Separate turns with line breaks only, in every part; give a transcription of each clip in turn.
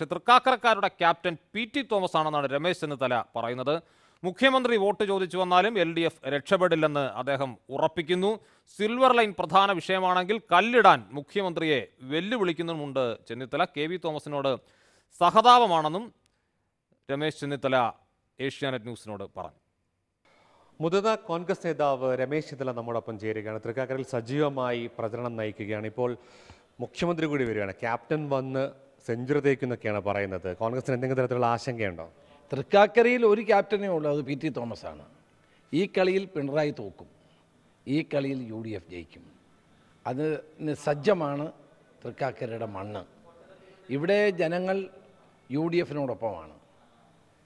പക്ഷെ തൃക്കാക്കരക്കാരുടെ captain P T Thomas ആണെന്നാണ് രമേശ് ചെന്നിത്തല പറയുന്നത് മുഖ്യമന്ത്രി വോട്ട് ചോദിച്ചു വന്നാലും എൽ ഡി എഫ് രക്ഷപ്പെടില്ലെന്ന് അദ്ദേഹം ഉറപ്പിക്കുന്നു സിൽവർ ലൈൻ പ്രധാന വിഷയമാണെങ്കിൽ കല്ലിടാൻ മുഖ്യമന്ത്രിയെ വെല്ലുവിളിക്കുന്നുമുണ്ട് ചെന്നിത്തല കെ വി തോമസിനോട് സഹതാപമാണെന്നും രമേശ് ചെന്നിത്തല ഏഷ്യാനെറ്റ് ന്യൂസിനോട് പറഞ്ഞു
മുതിർന്ന കോൺഗ്രസ് നേതാവ് രമേശ് ചെന്നിത്തല നമ്മോടൊപ്പം ചേരുകയാണ് തൃക്കാക്കരയിൽ സജീവമായി പ്രചരണം നയിക്കുകയാണ് ഇപ്പോൾ മുഖ്യമന്ത്രി കൂടി വരികയാണ് ക്യാപ്റ്റൻ വന്ന് സെഞ്ചുറി തേക്കുന്നൊക്കെയാണ്
പറയുന്നത് കോൺഗ്രസിന് എന്തെങ്കിലും തരത്തിലുള്ള ആശങ്കയുണ്ടോ തൃക്കാക്കരയിൽ ഒരു ക്യാപ്റ്റനേ ഉള്ളൂ അത് പി ടി തോമസ് ആണ് ഈ കളിയിൽ പിണറായി തോക്കും ഈ കളിയിൽ യു ഡി എഫ് ജയിക്കും അതിന് സജ്ജമാണ് തൃക്കാക്കരയുടെ മണ്ണ് ഇവിടെ ജനങ്ങൾ യു ഡി എഫിനോടൊപ്പമാണ്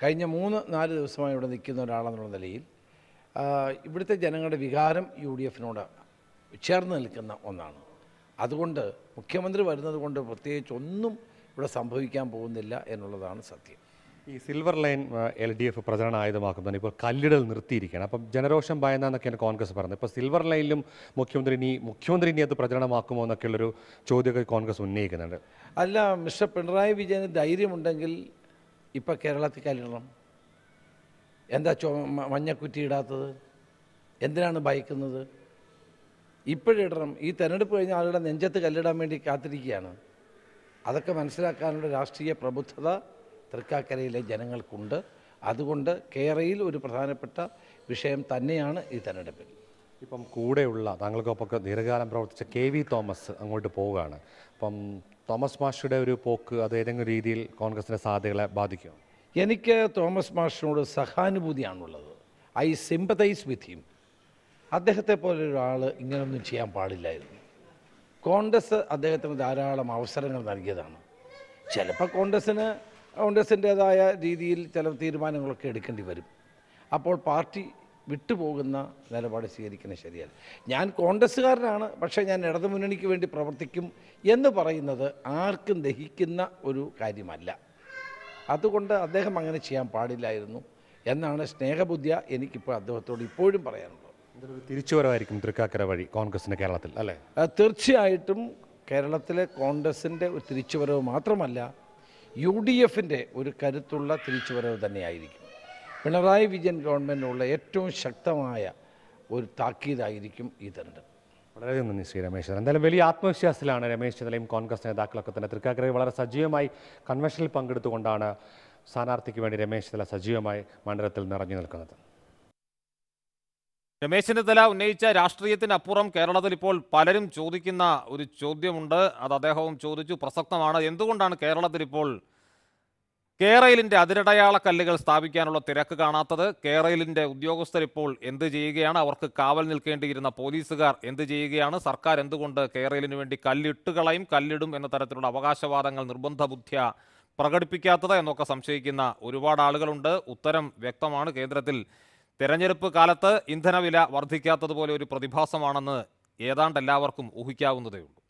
കഴിഞ്ഞ മൂന്ന് നാല് ദിവസമായി ഇവിടെ നിൽക്കുന്ന ഒരാളെന്നുള്ള നിലയിൽ ഇവിടുത്തെ ജനങ്ങളുടെ വികാരം യു ഡി എഫിനോട് ചേർന്ന് നിൽക്കുന്ന ഒന്നാണ് അതുകൊണ്ട് മുഖ്യമന്ത്രി വരുന്നത് കൊണ്ട് പ്രത്യേകിച്ചൊന്നും ഇവിടെ സംഭവിക്കാൻ പോകുന്നില്ല എന്നുള്ളതാണ് സത്യം
ഈ silver line L D F പ്രചരണ ആയുധമാക്കും ഇപ്പോൾ കല്ലിടൽ നിർത്തിയിരിക്കുകയാണ് അപ്പം ജനരോഷം ഭയന്നാന്നൊക്കെയാണ് കോൺഗ്രസ് പറഞ്ഞത് ഇപ്പോൾ സിൽവർ ലൈനിലും മുഖ്യമന്ത്രി ഇനി മുഖ്യമന്ത്രി ഇനി
അത് പ്രചരണമാക്കുമോ എന്നൊക്കെയുള്ളൊരു ചോദ്യമൊക്കെ കോൺഗ്രസ് ഉന്നയിക്കുന്നുണ്ട് അല്ല മിസ്റ്റർ പിണറായി വിജയന് ധൈര്യമുണ്ടെങ്കിൽ ഇപ്പം കേരളത്തിൽ കല്ലിടണം എന്താ ചോ മഞ്ഞക്കുറ്റി ഇടാത്തത് എന്തിനാണ് ഭയക്കുന്നത് ഇപ്പോഴിടണം ഈ തെരഞ്ഞെടുപ്പ് കഴിഞ്ഞാൽ ആളുകളുടെ നെഞ്ചത്ത് കല്ലിടാൻ വേണ്ടി കാത്തിരിക്കുകയാണ് അതൊക്കെ മനസ്സിലാക്കാനുള്ള രാഷ്ട്രീയ പ്രബുദ്ധത തൃക്കാക്കരയിലെ ജനങ്ങൾക്കുണ്ട് അതുകൊണ്ട് കേരയിൽ ഒരു പ്രധാനപ്പെട്ട വിഷയം തന്നെയാണ് ഈ തെരഞ്ഞെടുപ്പിൽ ഇപ്പം
കൂടെയുള്ള താങ്കൾക്കൊപ്പമൊക്കെ ദീർഘകാലം പ്രവർത്തിച്ച കെ വി തോമസ് അങ്ങോട്ട് പോവുകയാണ് അപ്പം തോമസ് മാഷയുടെ ഒരു പോക്ക് അത് ഏതെങ്കിലും രീതിയിൽ
കോൺഗ്രസിൻ്റെ സാധ്യതകളെ ബാധിക്കും എനിക്ക് തോമസ് മാഷിനോട് സഹാനുഭൂതിയാണുള്ളത് ഐ സിമ്പതൈസ് വിത്ത് ഹിം അദ്ദേഹത്തെ പോലെ ഒരാൾ ഇങ്ങനെയൊന്നും ചെയ്യാൻ പാടില്ലായിരുന്നു കോൺഗ്രസ് അദ്ദേഹത്തിന് ധാരാളം അവസരങ്ങൾ നൽകിയതാണ് ചിലപ്പോൾ കോൺഗ്രസ്സിന് കോൺഗ്രസിൻ്റേതായ രീതിയിൽ ചില തീരുമാനങ്ങളൊക്കെ എടുക്കേണ്ടി വരും അപ്പോൾ പാർട്ടി വിട്ടുപോകുന്ന നിലപാട് സ്വീകരിക്കുന്നത് ശരിയല്ല ഞാൻ കോൺഗ്രസ്സുകാരനാണ് പക്ഷേ ഞാൻ ഇടതുമുന്നണിക്ക് വേണ്ടി പ്രവർത്തിക്കും എന്ന് പറയുന്നത് ആർക്കും ദഹിക്കുന്ന ഒരു കാര്യമല്ല അതുകൊണ്ട് അദ്ദേഹം അങ്ങനെ ചെയ്യാൻ പാടില്ലായിരുന്നു എന്നാണ് സ്നേഹബുദ്ധിയ എനിക്കിപ്പോൾ അദ്ദേഹത്തോട് ഇപ്പോഴും പറയാനുള്ളത് ഇതൊരു
തിരിച്ചുവരവായിരിക്കും തൃക്കാക്കര വഴി കോൺഗ്രസിൻ്റെ കേരളത്തിൽ അല്ലേ
തീർച്ചയായിട്ടും കേരളത്തിലെ കോൺഗ്രസിൻ്റെ ഒരു തിരിച്ചുവരവ് മാത്രമല്ല യു ഡി എഫിൻ്റെ ഒരു കരുത്തുള്ള തിരിച്ചുവരവ് തന്നെയായിരിക്കും പിണറായി വിജയൻ ഗവൺമെൻറ്റിനുള്ള ഏറ്റവും ശക്തമായ ഒരു താക്കീതായിരിക്കും ഈ തെരഞ്ഞെടുപ്പ്
വളരെയധികം നന്ദി ശ്രീ രമേശ് എന്തായാലും വലിയ ആത്മവിശ്വാസത്തിലാണ് രമേശ് ചന്ദ്രയും കോൺഗ്രസ് നേതാക്കളൊക്കെ തന്നെ തൃക്കാക്കരയിൽ വളരെ സജീവമായി കൺവെൻഷനിൽ പങ്കെടുത്തുകൊണ്ടാണ് സ്ഥാനാർത്ഥിക്ക് വേണ്ടി രമേശ് ചന്ദ്ര സജീവമായി മണ്ഡലത്തിൽ നിറഞ്ഞു നിൽക്കുന്നത് രമേശ് ചെന്നിത്തല ഉന്നയിച്ച രാഷ്ട്രീയത്തിനപ്പുറം കേരളത്തിൽ ഇപ്പോൾ പലരും
ചോദിക്കുന്ന ഒരു ചോദ്യമുണ്ട് അത് അദ്ദേഹവും ചോദിച്ചു പ്രസക്തമാണ് എന്തുകൊണ്ടാണ് കേരളത്തിൽ ഇപ്പോൾ കേരളിൻ്റെ അതിരടയാള കല്ലുകൾ സ്ഥാപിക്കാനുള്ള തിരക്ക് കാണാത്തത് കേരളിൻ്റെ ഉദ്യോഗസ്ഥർ ഇപ്പോൾ എന്ത് ചെയ്യുകയാണ് അവർക്ക് കാവൽ നിൽക്കേണ്ടിയിരുന്ന പോലീസുകാർ എന്ത് ചെയ്യുകയാണ് സർക്കാർ എന്തുകൊണ്ട് കേരളിന് വേണ്ടി കല്ലിട്ടുകളയും കല്ലിടും എന്ന തരത്തിലുള്ള അവകാശവാദങ്ങൾ നിർബന്ധ ബുദ്ധ്യ പ്രകടിപ്പിക്കാത്തത് എന്നൊക്കെ സംശയിക്കുന്ന ഒരുപാട് ആളുകളുണ്ട് ഉത്തരം വ്യക്തമാണ് കേന്ദ്രത്തിൽ തെരഞ്ഞെടുപ്പ് കാലത്ത് ഇന്ധനവില വർദ്ധിക്കാത്തതുപോലെ ഒരു പ്രതിഭാസമാണെന്ന് ഏതാണ്ട് എല്ലാവർക്കും ഊഹിക്കാവുന്നതേയുള്ളൂ